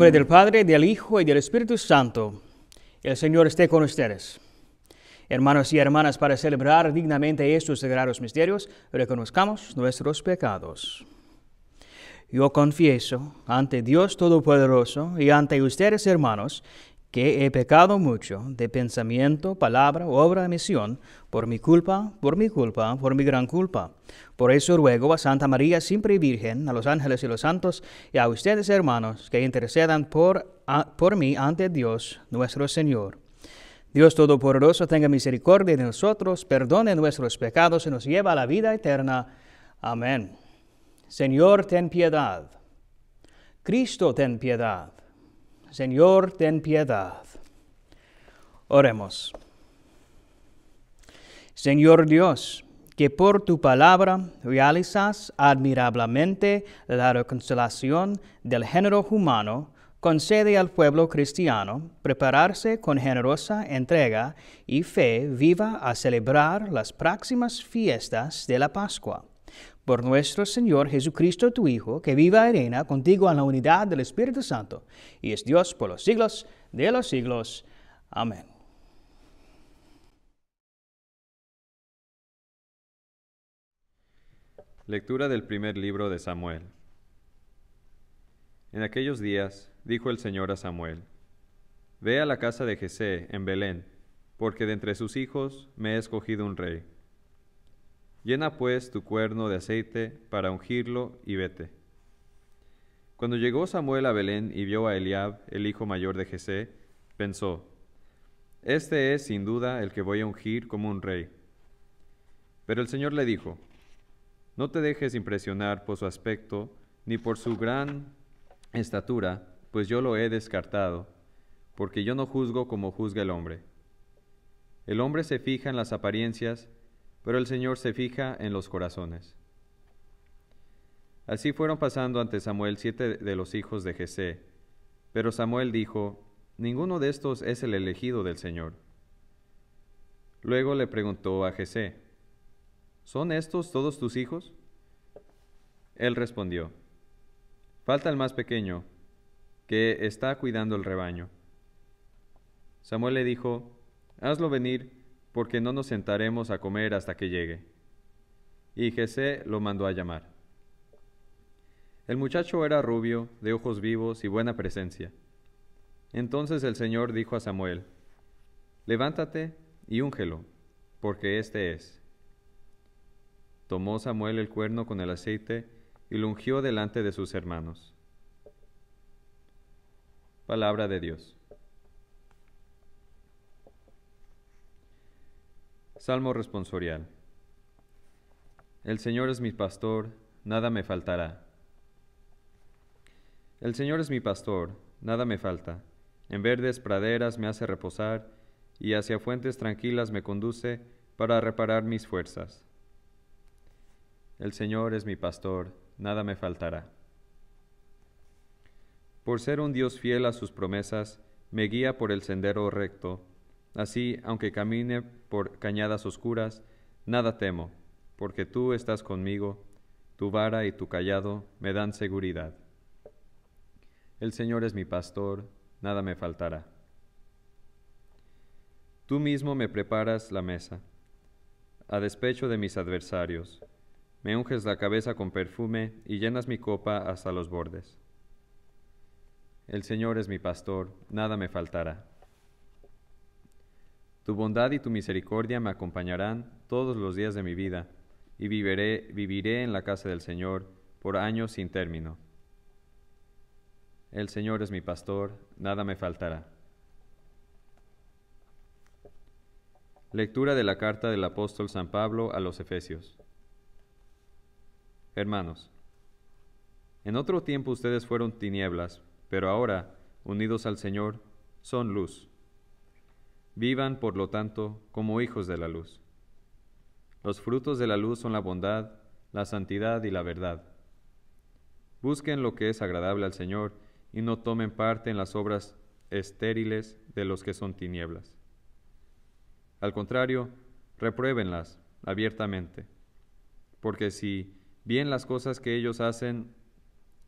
nombre del Padre, del Hijo y del Espíritu Santo. El Señor esté con ustedes. Hermanos y hermanas, para celebrar dignamente estos sagrados misterios, reconozcamos nuestros pecados. Yo confieso ante Dios Todopoderoso y ante ustedes, hermanos, que he pecado mucho de pensamiento, palabra, obra, misión, por mi culpa, por mi culpa, por mi gran culpa. Por eso ruego a Santa María, siempre Virgen, a los ángeles y los santos, y a ustedes, hermanos, que intercedan por, por mí ante Dios nuestro Señor. Dios Todopoderoso tenga misericordia de nosotros, perdone nuestros pecados y nos lleva a la vida eterna. Amén. Señor, ten piedad. Cristo, ten piedad. Señor, ten piedad. Oremos. Señor Dios, que por tu palabra realizas admirablemente la reconciliación del género humano, concede al pueblo cristiano prepararse con generosa entrega y fe viva a celebrar las próximas fiestas de la Pascua por nuestro Señor Jesucristo, tu Hijo, que viva y reina contigo en la unidad del Espíritu Santo, y es Dios por los siglos de los siglos. Amén. Lectura del primer libro de Samuel. En aquellos días dijo el Señor a Samuel, Ve a la casa de Jesé en Belén, porque de entre sus hijos me he escogido un rey Llena pues tu cuerno de aceite para ungirlo y vete. Cuando llegó Samuel a Belén y vio a Eliab, el hijo mayor de Jesé, pensó, Este es sin duda el que voy a ungir como un rey. Pero el Señor le dijo, No te dejes impresionar por su aspecto, ni por su gran estatura, pues yo lo he descartado, porque yo no juzgo como juzga el hombre. El hombre se fija en las apariencias, pero el Señor se fija en los corazones. Así fueron pasando ante Samuel siete de los hijos de Jesé, pero Samuel dijo, Ninguno de estos es el elegido del Señor. Luego le preguntó a Jesé, ¿Son estos todos tus hijos? Él respondió, Falta el más pequeño, que está cuidando el rebaño. Samuel le dijo, Hazlo venir porque no nos sentaremos a comer hasta que llegue. Y Jesé lo mandó a llamar. El muchacho era rubio, de ojos vivos y buena presencia. Entonces el Señor dijo a Samuel, Levántate y úngelo, porque este es. Tomó Samuel el cuerno con el aceite y lo ungió delante de sus hermanos. Palabra de Dios. Salmo responsorial. El Señor es mi pastor, nada me faltará. El Señor es mi pastor, nada me falta. En verdes praderas me hace reposar y hacia fuentes tranquilas me conduce para reparar mis fuerzas. El Señor es mi pastor, nada me faltará. Por ser un Dios fiel a sus promesas, me guía por el sendero recto Así, aunque camine por cañadas oscuras, nada temo, porque tú estás conmigo, tu vara y tu callado me dan seguridad. El Señor es mi pastor, nada me faltará. Tú mismo me preparas la mesa, a despecho de mis adversarios. Me unges la cabeza con perfume y llenas mi copa hasta los bordes. El Señor es mi pastor, nada me faltará. Tu bondad y tu misericordia me acompañarán todos los días de mi vida, y viviré, viviré en la casa del Señor por años sin término. El Señor es mi pastor, nada me faltará. Lectura de la carta del apóstol San Pablo a los Efesios. Hermanos, en otro tiempo ustedes fueron tinieblas, pero ahora, unidos al Señor, son luz. Vivan, por lo tanto, como hijos de la luz. Los frutos de la luz son la bondad, la santidad y la verdad. Busquen lo que es agradable al Señor y no tomen parte en las obras estériles de los que son tinieblas. Al contrario, repruébenlas abiertamente, porque si bien las cosas que ellos hacen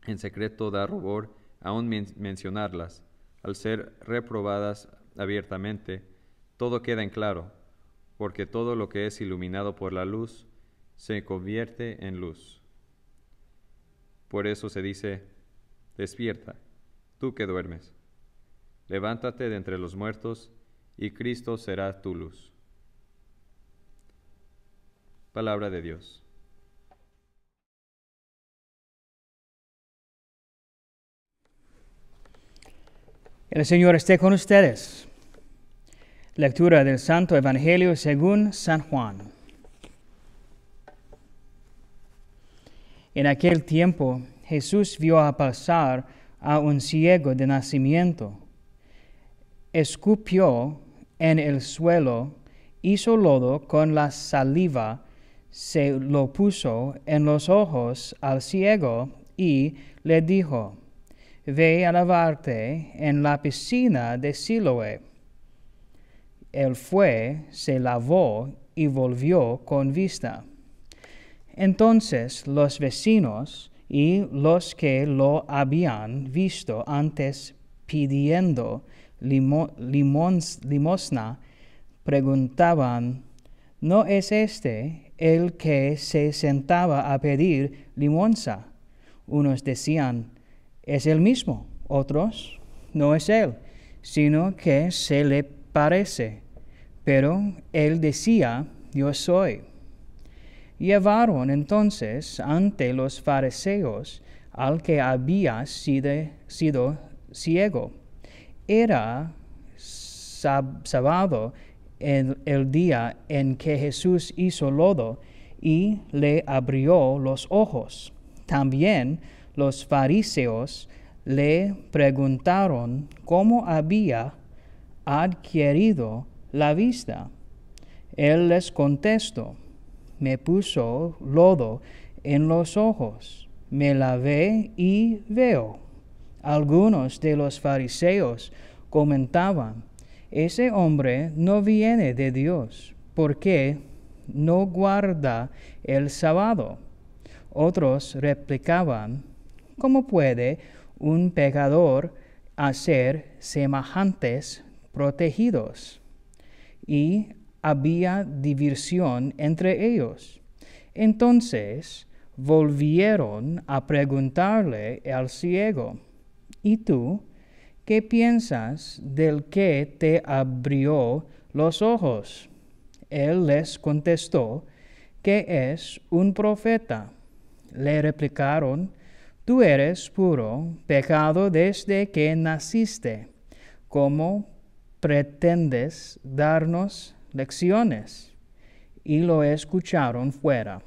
en secreto da rubor aún mencionarlas, al ser reprobadas abiertamente, todo queda en claro, porque todo lo que es iluminado por la luz se convierte en luz. Por eso se dice, despierta, tú que duermes, levántate de entre los muertos, y Cristo será tu luz. Palabra de Dios. El Señor esté con ustedes. Lectura del Santo Evangelio según San Juan. En aquel tiempo Jesús vio a pasar a un ciego de nacimiento. Escupió en el suelo, hizo lodo con la saliva, se lo puso en los ojos al ciego y le dijo, Ve a lavarte en la piscina de Siloé él fue, se lavó y volvió con vista. Entonces los vecinos y los que lo habían visto antes pidiendo limosna preguntaban, ¿no es este el que se sentaba a pedir limonza? Unos decían, es el mismo, otros, no es él, sino que se le parece. Pero él decía, yo soy. Llevaron entonces ante los fariseos al que había sido, ciego. Era sabado el día en que Jesús hizo lodo y le abrió los ojos. También los fariseos le preguntaron cómo había adquirido la vista. Él les contestó, me puso lodo en los ojos, me lavé y veo. Algunos de los fariseos comentaban, ese hombre no viene de Dios, porque no guarda el sábado. Otros replicaban, ¿cómo puede un pecador hacer semejantes protegidos? y había diversión entre ellos. Entonces volvieron a preguntarle al ciego, ¿y tú qué piensas del que te abrió los ojos? Él les contestó que es un profeta. Le replicaron, tú eres puro, pecado desde que naciste. ¿Cómo pretendes darnos lecciones. Y lo escucharon fuera.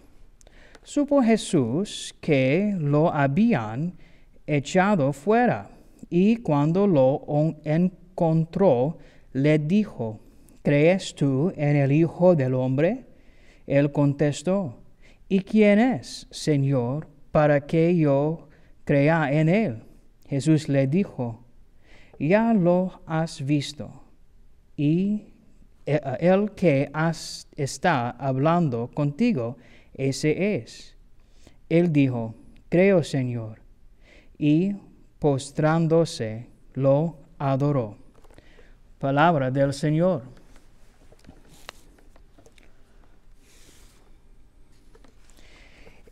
Supo Jesús que lo habían echado fuera, y cuando lo encontró, le dijo, ¿crees tú en el Hijo del Hombre? Él contestó, ¿y quién es, Señor, para que yo crea en él? Jesús le dijo, ya lo has visto y el eh, que está hablando contigo, ese es. Él dijo, creo Señor, y postrándose lo adoró. Palabra del Señor.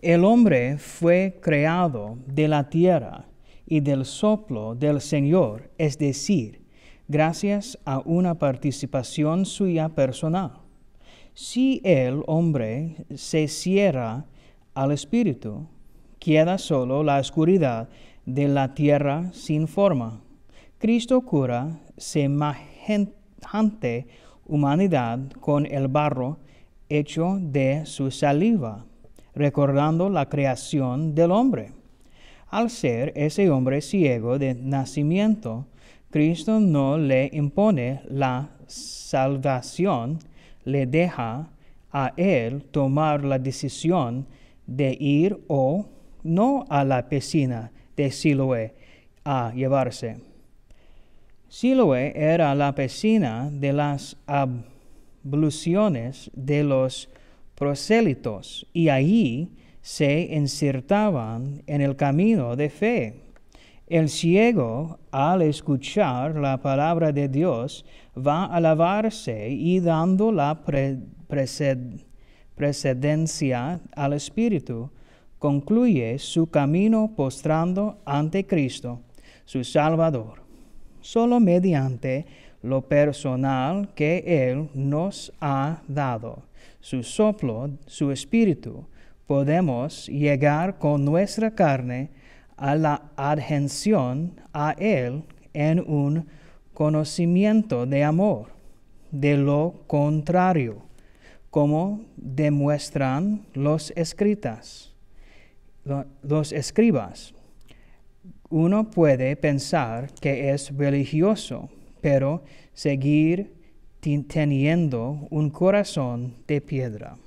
El hombre fue creado de la tierra y del soplo del Señor, es decir, gracias a una participación suya personal. Si el hombre se cierra al espíritu, queda solo la oscuridad de la tierra sin forma. Cristo cura semejante humanidad con el barro hecho de su saliva, recordando la creación del hombre. Al ser ese hombre ciego de nacimiento, Cristo no le impone la salvación, le deja a él tomar la decisión de ir o no a la piscina de Siloé a llevarse. Siloé era la piscina de las abluciones de los prosélitos y allí se insertaban en el camino de fe. El ciego, al escuchar la palabra de Dios, va a lavarse y dando la precedencia al Espíritu, concluye su camino postrando ante Cristo, su Salvador. Solo mediante lo personal que Él nos ha dado, su soplo, su espíritu, podemos llegar con nuestra carne a la adhesión a Él en un conocimiento de amor. De lo contrario, como demuestran los escritas, los escribas, uno puede pensar que es religioso, pero seguir teniendo un corazón de piedra.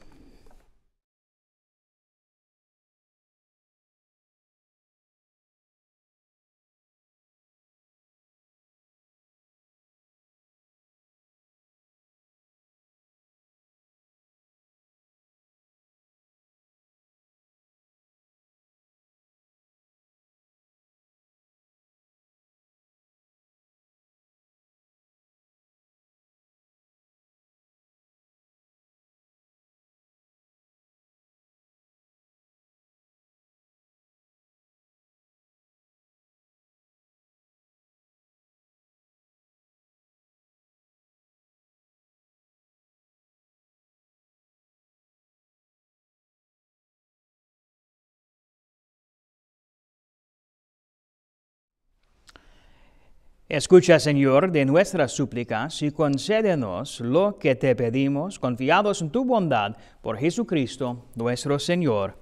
Escucha, Señor, de nuestras súplicas y concédenos lo que te pedimos, confiados en tu bondad, por Jesucristo nuestro Señor.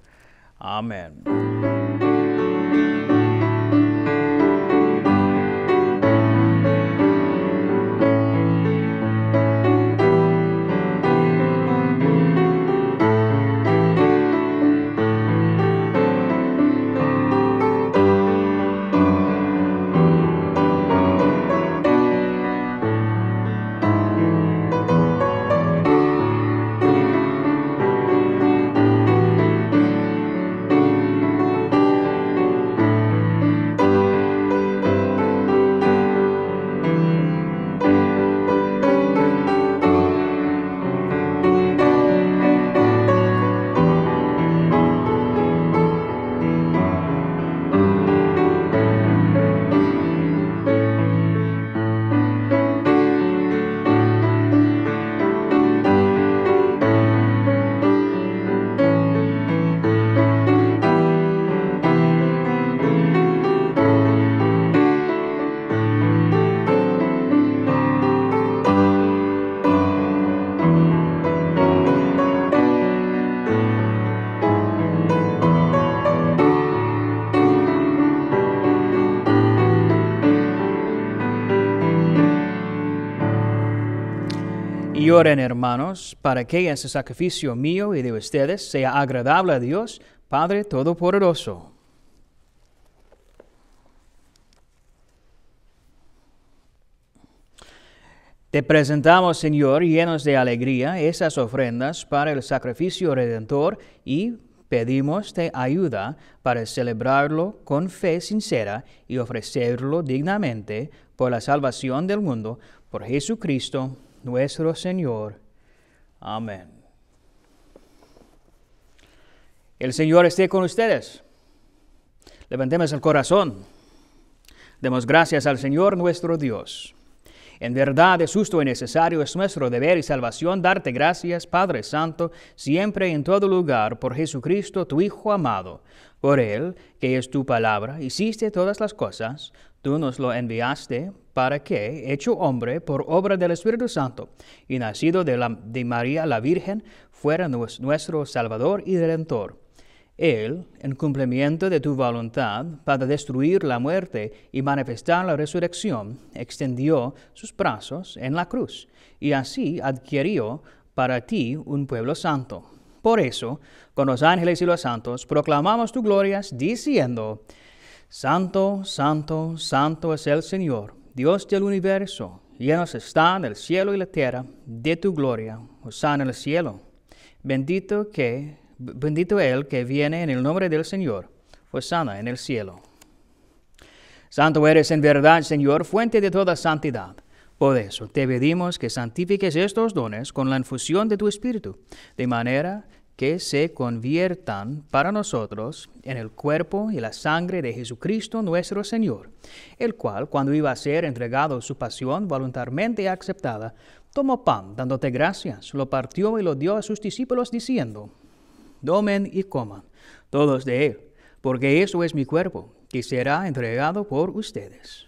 Amén. Señor hermanos, para que ese sacrificio mío y de ustedes sea agradable a Dios, Padre Todopoderoso. Te presentamos, Señor, llenos de alegría, esas ofrendas para el sacrificio redentor y pedimos te ayuda para celebrarlo con fe sincera y ofrecerlo dignamente por la salvación del mundo, por Jesucristo nuestro Señor. Amén. El Señor esté con ustedes. Levantemos el corazón. Demos gracias al Señor nuestro Dios. En verdad es justo y necesario, es nuestro deber y salvación darte gracias, Padre Santo, siempre y en todo lugar, por Jesucristo, tu Hijo amado. Por Él, que es tu palabra, hiciste todas las cosas, tú nos lo enviaste para que, hecho hombre por obra del Espíritu Santo y nacido de, María la Virgen, fuera nuestro Salvador y Redentor. Él, en cumplimiento de tu voluntad, para destruir la muerte y manifestar la resurrección, extendió sus brazos en la cruz y así adquirió para ti un pueblo santo. Por eso, con los ángeles y los santos, proclamamos tu gloria diciendo, Santo, santo, santo es el Señor, Dios del universo, llenos están el cielo y la tierra de tu gloria, Hosana en el cielo. Bendito que, bendito el que viene en el nombre del Señor, Hosana en el cielo. Santo eres en verdad, Señor, fuente de toda santidad. Por eso te pedimos que santifiques estos dones con la infusión de tu Espíritu, de manera que se conviertan para nosotros en el cuerpo y la sangre de Jesucristo nuestro Señor, el cual, cuando iba a ser entregado su pasión voluntariamente aceptada, tomó pan, dándote gracias, lo partió y lo dio a sus discípulos, diciendo, Domen y coman, todos de él, porque eso es mi cuerpo, que será entregado por ustedes.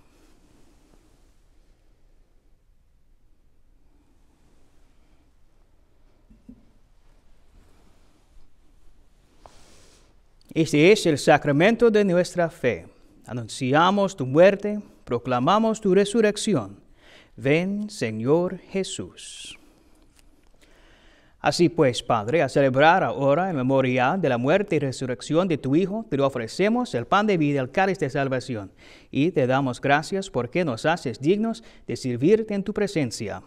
Este es el sacramento de nuestra fe. Anunciamos tu muerte, proclamamos tu resurrección. Ven, Señor Jesús. Así pues, Padre, a celebrar ahora en memoria de la muerte y resurrección de tu Hijo, te ofrecemos el pan de vida, el cáliz de salvación, y te damos gracias porque nos haces dignos de servirte en tu presencia.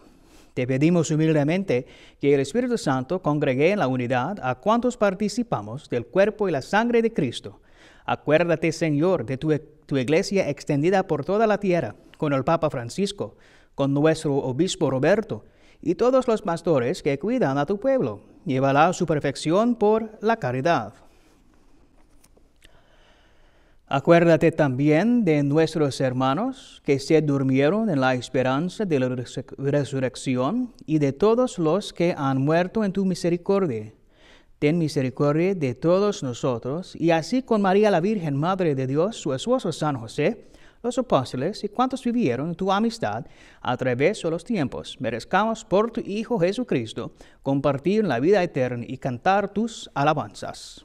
Te pedimos humildemente que el Espíritu Santo congregue en la unidad a cuantos participamos del cuerpo y la sangre de Cristo. Acuérdate, Señor, de e-, tu, iglesia extendida por toda la tierra, con el Papa Francisco, con nuestro obispo Roberto y todos los pastores que cuidan a tu pueblo. Llévala a su perfección por la caridad. Acuérdate también de nuestros hermanos que se durmieron en la esperanza de la resurrección y de todos los que han muerto en tu misericordia. Ten misericordia de todos nosotros y así con María la Virgen, Madre de Dios, su esposo San José, los apóstoles y cuantos vivieron tu amistad a través de los tiempos, merezcamos por tu Hijo Jesucristo compartir la vida eterna y cantar tus alabanzas.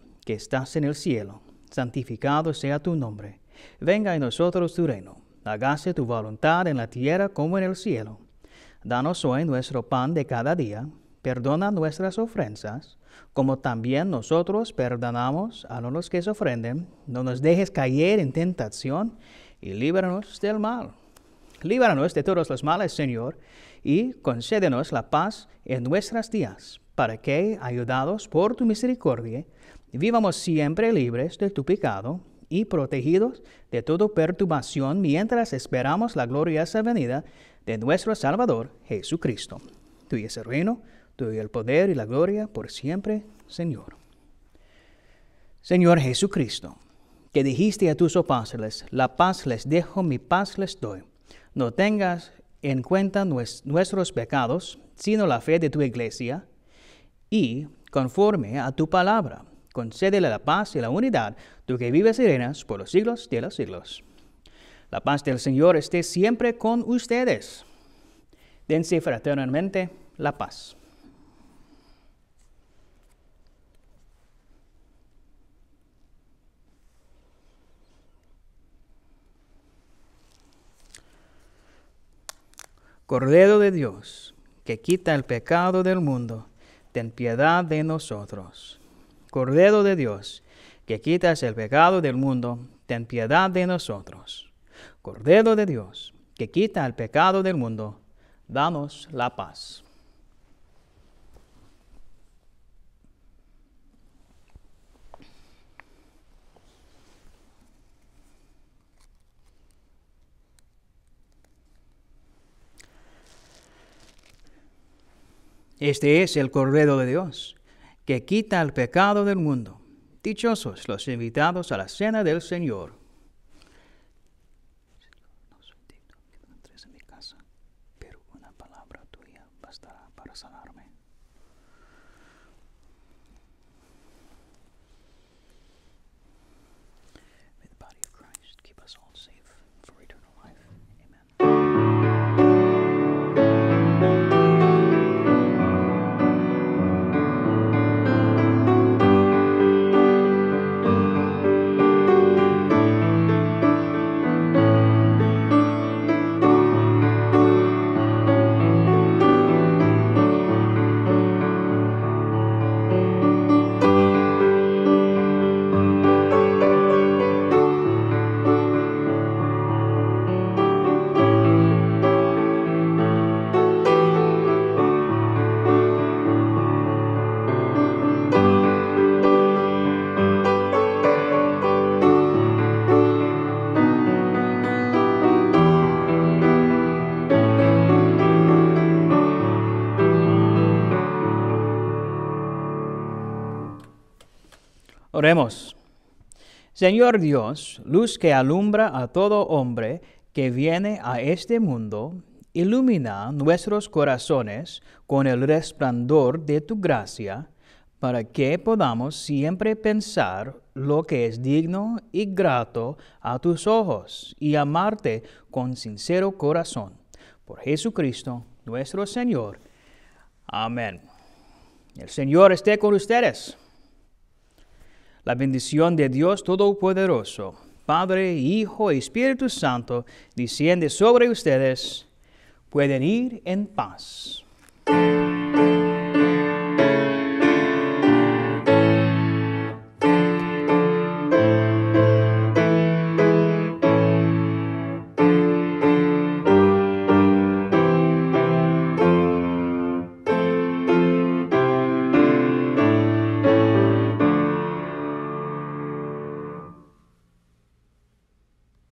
que estás en el cielo, santificado sea tu nombre. Venga en nosotros tu reino, hágase tu voluntad en la tierra como en el cielo. Danos hoy nuestro pan de cada día, perdona nuestras ofensas, como también nosotros perdonamos a los que se ofenden. No nos dejes caer en tentación y líbranos del mal. Líbranos de todos los males, Señor, y concédenos la paz en nuestras días, para que, ayudados por tu misericordia, Vivamos siempre libres de tu pecado y protegidos de toda perturbación mientras esperamos la gloriosa venida de nuestro Salvador Jesucristo. Tú es el reino, tuyo el poder y la gloria por siempre, Señor. Señor Jesucristo, que dijiste a tus apóstoles, la paz les dejo, mi paz les doy. No tengas en cuenta nuestros pecados, sino la fe de tu iglesia, y conforme a tu palabra, concédele la paz y la unidad, tú que vives y reinas por los siglos de los siglos. La paz del Señor esté siempre con ustedes. Dense fraternalmente la paz. Cordero de Dios, que quita el pecado del mundo, ten piedad de nosotros. Cordero de Dios, que quitas el pecado del mundo, ten piedad de nosotros. Cordero de Dios, que quita el pecado del mundo, damos la paz. Este es el Cordero de Dios que quita el pecado del mundo. Dichosos los invitados a la cena del Señor. Oremos. Señor Dios, luz que alumbra a todo hombre que viene a este mundo, ilumina nuestros corazones con el resplandor de tu gracia, para que podamos siempre pensar lo que es digno y grato a tus ojos y amarte con sincero corazón. Por Jesucristo nuestro Señor. Amén. El Señor esté con ustedes. La bendición de Dios Todopoderoso, Padre, Hijo y Espíritu Santo, desciende sobre ustedes. Pueden ir en paz.